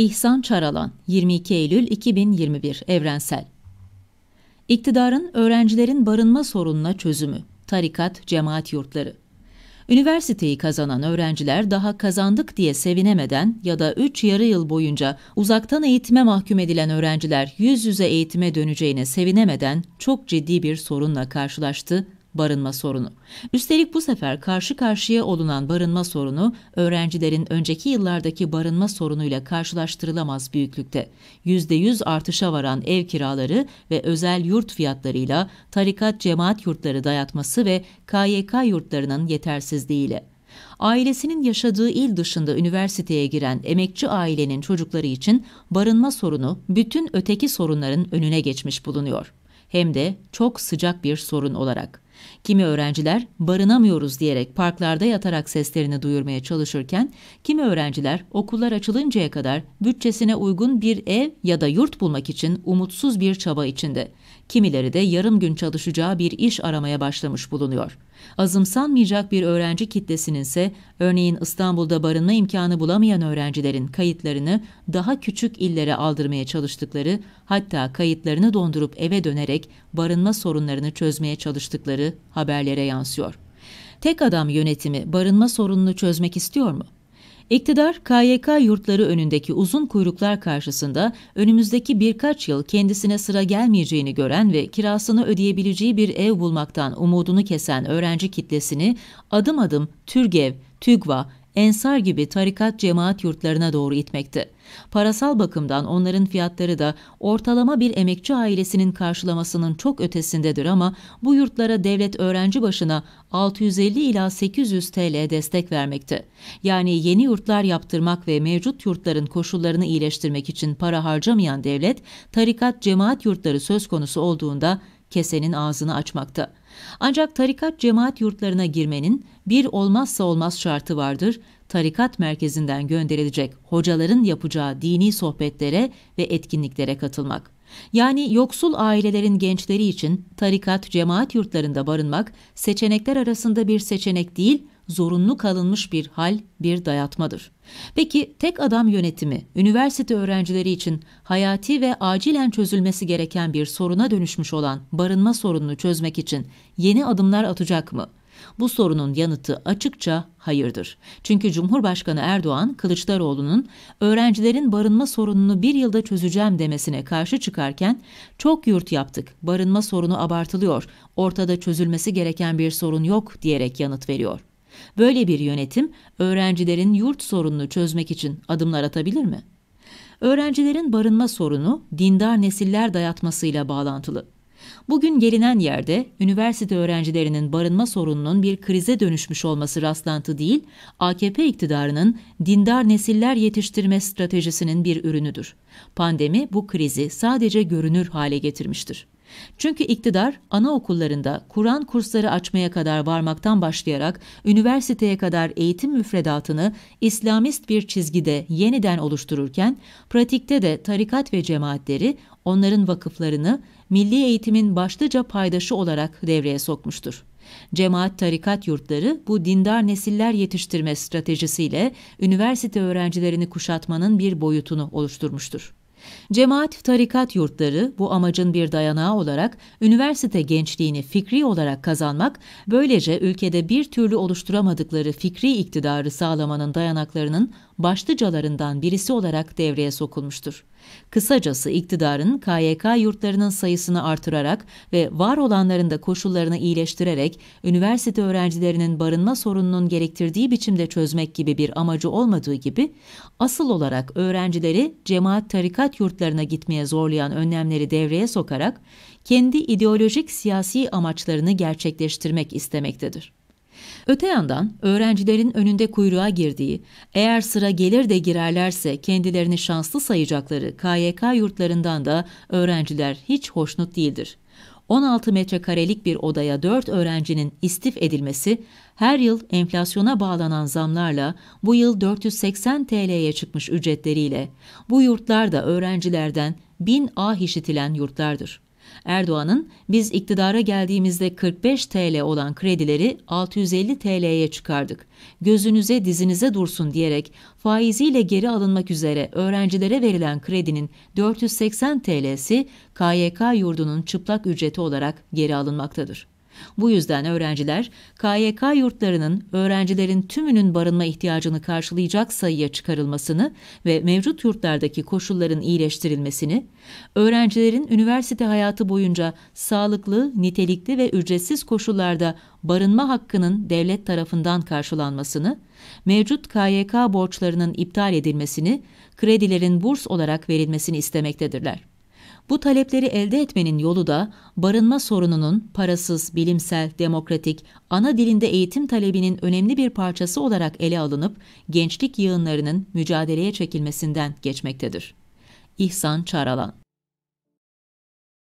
İhsan Çaralan, 22 Eylül 2021, Evrensel. İktidarın öğrencilerin barınma sorununa çözümü, tarikat, cemaat yurtları. Üniversiteyi kazanan öğrenciler daha kazandık diye sevinemeden ya da 3 yarı yıl boyunca uzaktan eğitime mahkum edilen öğrenciler yüz yüze eğitime döneceğine sevinemeden çok ciddi bir sorunla karşılaştı barınma sorunu. Üstelik bu sefer karşı karşıya olunan barınma sorunu öğrencilerin önceki yıllardaki barınma sorunuyla karşılaştırılamaz büyüklükte. %100 artışa varan ev kiraları ve özel yurt fiyatlarıyla tarikat cemaat yurtları dayatması ve KYK yurtlarının yetersizliğiyle. Ailesinin yaşadığı il dışında üniversiteye giren emekçi ailenin çocukları için barınma sorunu bütün öteki sorunların önüne geçmiş bulunuyor. Hem de çok sıcak bir sorun olarak. Kimi öğrenciler barınamıyoruz diyerek parklarda yatarak seslerini duyurmaya çalışırken, kimi öğrenciler okullar açılıncaya kadar bütçesine uygun bir ev ya da yurt bulmak için umutsuz bir çaba içinde. Kimileri de yarım gün çalışacağı bir iş aramaya başlamış bulunuyor. Azımsanmayacak bir öğrenci kitlesinin ise örneğin İstanbul'da barınma imkanı bulamayan öğrencilerin kayıtlarını daha küçük illere aldırmaya çalıştıkları, hatta kayıtlarını dondurup eve dönerek barınma sorunlarını çözmeye çalıştıkları olmadığı haberlere yansıyor. Tek adam yönetimi barınma sorununu çözmek istiyor mu? İktidar KYK yurtları önündeki uzun kuyruklar karşısında önümüzdeki birkaç yıl kendisine sıra gelmeyeceğini gören ve kirasını ödeyebileceği bir ev bulmaktan umudunu kesen öğrenci kitlesini adım adım TÜRGEV, TÜGVA, Ensar gibi tarikat cemaat yurtlarına doğru itmekti. Parasal bakımdan onların fiyatları da ortalama bir emekçi ailesinin karşılamasının çok ötesindedir ama bu yurtlara devlet öğrenci başına 650 ila 800 TL destek vermekte. Yani yeni yurtlar yaptırmak ve mevcut yurtların koşullarını iyileştirmek için para harcamayan devlet, tarikat cemaat yurtları söz konusu olduğunda kesenin ağzını açmakta. Ancak tarikat cemaat yurtlarına girmenin bir olmazsa olmaz şartı vardır. Tarikat merkezinden gönderilecek hocaların yapacağı dini sohbetlere ve etkinliklere katılmak. Yani yoksul ailelerin gençleri için tarikat, cemaat yurtlarında barınmak seçenekler arasında bir seçenek değil, zorunlu kalınmış bir hal, bir dayatmadır. Peki tek adam yönetimi üniversite öğrencileri için hayati ve acilen çözülmesi gereken bir soruna dönüşmüş olan barınma sorununu çözmek için yeni adımlar atacak mı? Bu sorunun yanıtı açıkça hayırdır. Çünkü Cumhurbaşkanı Erdoğan, Kılıçdaroğlu'nun öğrencilerin barınma sorununu bir yılda çözeceğim demesine karşı çıkarken çok yurt yaptık, barınma sorunu abartılıyor, ortada çözülmesi gereken bir sorun yok diyerek yanıt veriyor. Böyle bir yönetim öğrencilerin yurt sorununu çözmek için adımlar atabilir mi? Öğrencilerin barınma sorunu dindar nesiller dayatmasıyla bağlantılı. Bugün gelinen yerde üniversite öğrencilerinin barınma sorununun bir krize dönüşmüş olması rastlantı değil, AKP iktidarının dindar nesiller yetiştirme stratejisinin bir ürünüdür. Pandemi bu krizi sadece görünür hale getirmiştir. Çünkü iktidar anaokullarında Kur'an kursları açmaya kadar varmaktan başlayarak üniversiteye kadar eğitim müfredatını İslamist bir çizgide yeniden oluştururken pratikte de tarikat ve cemaatleri onların vakıflarını milli eğitimin başlıca paydaşı olarak devreye sokmuştur. Cemaat tarikat yurtları bu dindar nesiller yetiştirme stratejisiyle üniversite öğrencilerini kuşatmanın bir boyutunu oluşturmuştur. Cemaat tarikat yurtları bu amacın bir dayanağı olarak üniversite gençliğini fikri olarak kazanmak, böylece ülkede bir türlü oluşturamadıkları fikri iktidarı sağlamanın dayanaklarının başlıcalarından birisi olarak devreye sokulmuştur. Kısacası iktidarın KYK yurtlarının sayısını artırarak ve var olanların da koşullarını iyileştirerek üniversite öğrencilerinin barınma sorununun gerektirdiği biçimde çözmek gibi bir amacı olmadığı gibi asıl olarak öğrencileri cemaat tarikat yurtlarına gitmeye zorlayan önlemleri devreye sokarak kendi ideolojik siyasi amaçlarını gerçekleştirmek istemektedir. Öte yandan öğrencilerin önünde kuyruğa girdiği, eğer sıra gelir de girerlerse kendilerini şanslı sayacakları KYK yurtlarından da öğrenciler hiç hoşnut değildir. 16 metrekarelik bir odaya 4 öğrencinin istif edilmesi her yıl enflasyona bağlanan zamlarla bu yıl 480 TL'ye çıkmış ücretleriyle bu yurtlar da öğrencilerden 1000 A işitilen yurtlardır. Erdoğan'ın biz iktidara geldiğimizde 45 TL olan kredileri 650 TL'ye çıkardık. Gözünüze dizinize dursun diyerek faiziyle geri alınmak üzere öğrencilere verilen kredinin 480 TL'si KYK yurdunun çıplak ücreti olarak geri alınmaktadır. Bu yüzden öğrenciler KYK yurtlarının öğrencilerin tümünün barınma ihtiyacını karşılayacak sayıya çıkarılmasını ve mevcut yurtlardaki koşulların iyileştirilmesini, öğrencilerin üniversite hayatı boyunca sağlıklı, nitelikli ve ücretsiz koşullarda barınma hakkının devlet tarafından karşılanmasını, mevcut KYK borçlarının iptal edilmesini, kredilerin burs olarak verilmesini istemektedirler. Bu talepleri elde etmenin yolu da barınma sorununun parasız, bilimsel, demokratik, ana dilinde eğitim talebinin önemli bir parçası olarak ele alınıp gençlik yığınlarının mücadeleye çekilmesinden geçmektedir. İhsan Çaralan